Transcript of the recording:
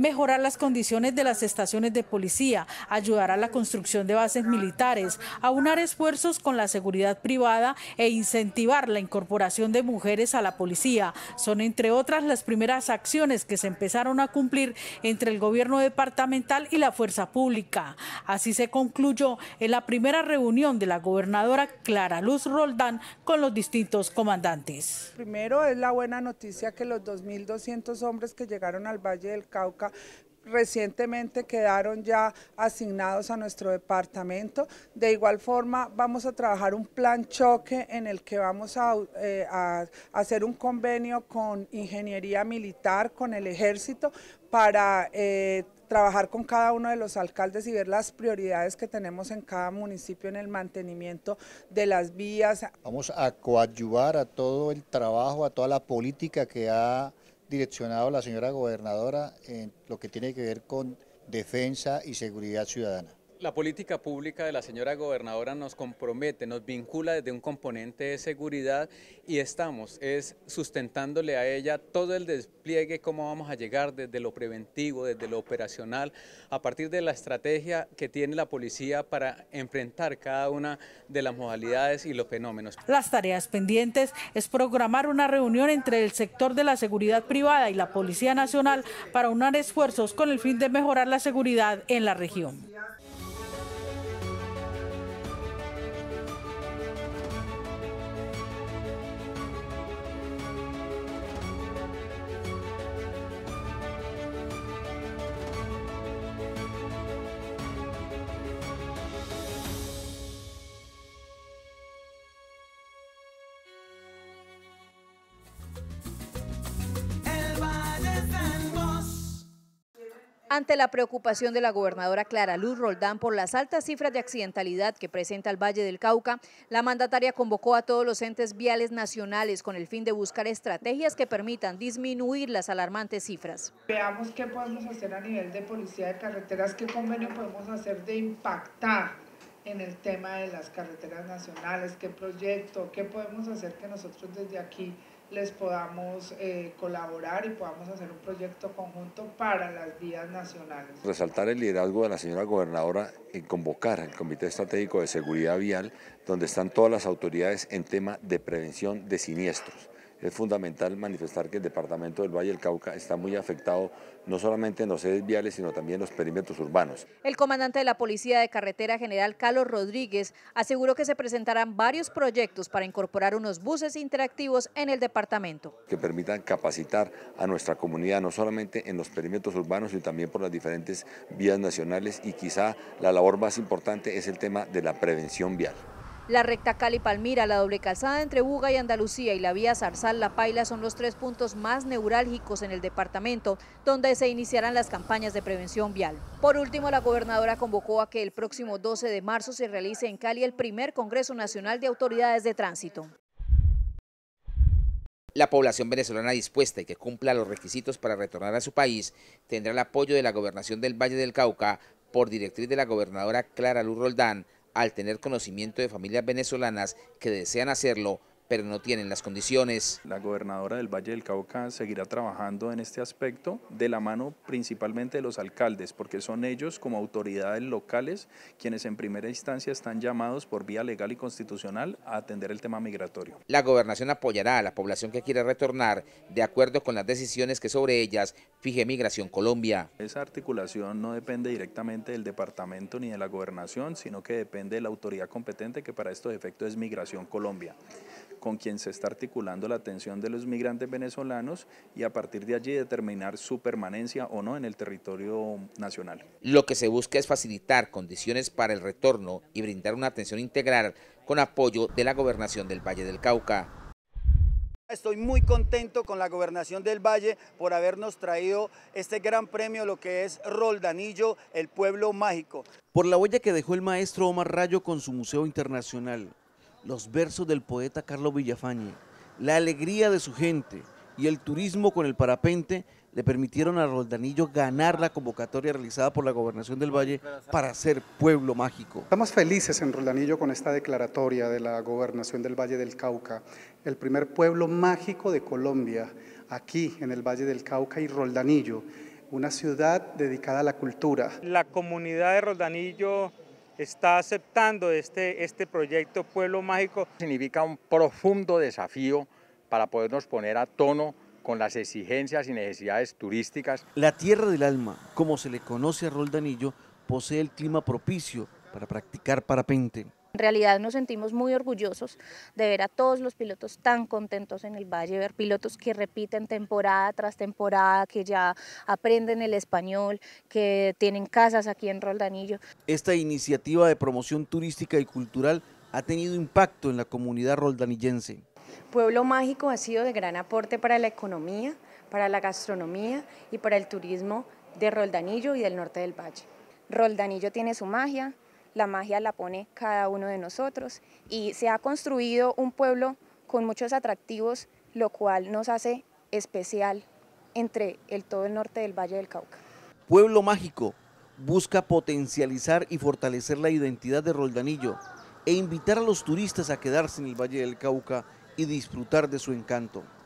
mejorar las condiciones de las estaciones de policía, ayudar a la construcción de bases militares, aunar esfuerzos con la seguridad privada e incentivar la incorporación de mujeres a la policía. Son, entre otras, las primeras acciones que se empezaron a cumplir entre el gobierno departamental y la fuerza pública. Así se concluyó en la primera reunión de la gobernadora Clara Luz Roldán con los distintos comandantes. Primero es la buena noticia que los 2.200 hombres que llegaron al Valle del Cauca recientemente quedaron ya asignados a nuestro departamento. De igual forma, vamos a trabajar un plan choque en el que vamos a, eh, hacer un convenio con ingeniería militar, con el ejército, para... Eh, trabajar con cada uno de los alcaldes y ver las prioridades que tenemos en cada municipio en el mantenimiento de las vías. Vamos a coadyuvar a todo el trabajo, a toda la política que ha direccionado a la señora gobernadora en lo que tiene que ver con defensa y seguridad ciudadana. La política pública de la señora gobernadora nos compromete, nos vincula desde un componente de seguridad y estamos es sustentándole a ella todo el despliegue, cómo vamos a llegar desde lo preventivo, desde lo operacional, a partir de la estrategia que tiene la policía para enfrentar cada una de las modalidades y los fenómenos. Las tareas pendientes es programar una reunión entre el sector de la seguridad privada y la Policía Nacional para unar esfuerzos con el fin de mejorar la seguridad en la región. Ante la preocupación de la gobernadora Clara Luz Roldán por las altas cifras de accidentalidad que presenta el Valle del Cauca, la mandataria convocó a todos los entes viales nacionales con el fin de buscar estrategias que permitan disminuir las alarmantes cifras. Veamos qué podemos hacer a nivel de policía de carreteras, qué convenio podemos hacer de impactar en el tema de las carreteras nacionales, qué proyecto, qué podemos hacer que nosotros desde aquí les podamos eh, colaborar y podamos hacer un proyecto conjunto para las vías nacionales. Resaltar el liderazgo de la señora gobernadora en convocar al Comité Estratégico de Seguridad Vial, donde están todas las autoridades en tema de prevención de siniestros es fundamental manifestar que el departamento del Valle del Cauca está muy afectado no solamente en los sedes viales, sino también en los perímetros urbanos. El comandante de la Policía de Carretera General Carlos Rodríguez aseguró que se presentarán varios proyectos para incorporar unos buses interactivos en el departamento. Que permitan capacitar a nuestra comunidad no solamente en los perímetros urbanos, sino también por las diferentes vías nacionales y quizá la labor más importante es el tema de la prevención vial. La recta Cali-Palmira, la doble calzada entre Buga y Andalucía y la vía Zarzal-La Paila son los tres puntos más neurálgicos en el departamento, donde se iniciarán las campañas de prevención vial. Por último, la gobernadora convocó a que el próximo 12 de marzo se realice en Cali el primer Congreso Nacional de Autoridades de Tránsito. La población venezolana dispuesta y que cumpla los requisitos para retornar a su país tendrá el apoyo de la Gobernación del Valle del Cauca por directriz de la gobernadora Clara Luz Roldán al tener conocimiento de familias venezolanas que desean hacerlo pero no tienen las condiciones. La gobernadora del Valle del Cauca seguirá trabajando en este aspecto de la mano principalmente de los alcaldes, porque son ellos como autoridades locales quienes en primera instancia están llamados por vía legal y constitucional a atender el tema migratorio. La gobernación apoyará a la población que quiere retornar de acuerdo con las decisiones que sobre ellas fije Migración Colombia. Esa articulación no depende directamente del departamento ni de la gobernación, sino que depende de la autoridad competente que para estos efectos es Migración Colombia con quien se está articulando la atención de los migrantes venezolanos y a partir de allí determinar su permanencia o no en el territorio nacional. Lo que se busca es facilitar condiciones para el retorno y brindar una atención integral con apoyo de la gobernación del Valle del Cauca. Estoy muy contento con la gobernación del Valle por habernos traído este gran premio, lo que es Roldanillo, el pueblo mágico. Por la huella que dejó el maestro Omar Rayo con su Museo Internacional, los versos del poeta Carlos Villafañe, la alegría de su gente y el turismo con el parapente le permitieron a Roldanillo ganar la convocatoria realizada por la Gobernación del Valle para ser pueblo mágico. Estamos felices en Roldanillo con esta declaratoria de la Gobernación del Valle del Cauca, el primer pueblo mágico de Colombia, aquí en el Valle del Cauca y Roldanillo, una ciudad dedicada a la cultura. La comunidad de Roldanillo está aceptando este, este proyecto Pueblo Mágico. Significa un profundo desafío para podernos poner a tono con las exigencias y necesidades turísticas. La Tierra del Alma, como se le conoce a Roldanillo, posee el clima propicio para practicar parapente realidad nos sentimos muy orgullosos de ver a todos los pilotos tan contentos en el valle, ver pilotos que repiten temporada tras temporada, que ya aprenden el español, que tienen casas aquí en Roldanillo. Esta iniciativa de promoción turística y cultural ha tenido impacto en la comunidad roldanillense. Pueblo Mágico ha sido de gran aporte para la economía, para la gastronomía y para el turismo de Roldanillo y del norte del valle. Roldanillo tiene su magia, la magia la pone cada uno de nosotros y se ha construido un pueblo con muchos atractivos, lo cual nos hace especial entre el todo el norte del Valle del Cauca. Pueblo Mágico busca potencializar y fortalecer la identidad de Roldanillo e invitar a los turistas a quedarse en el Valle del Cauca y disfrutar de su encanto.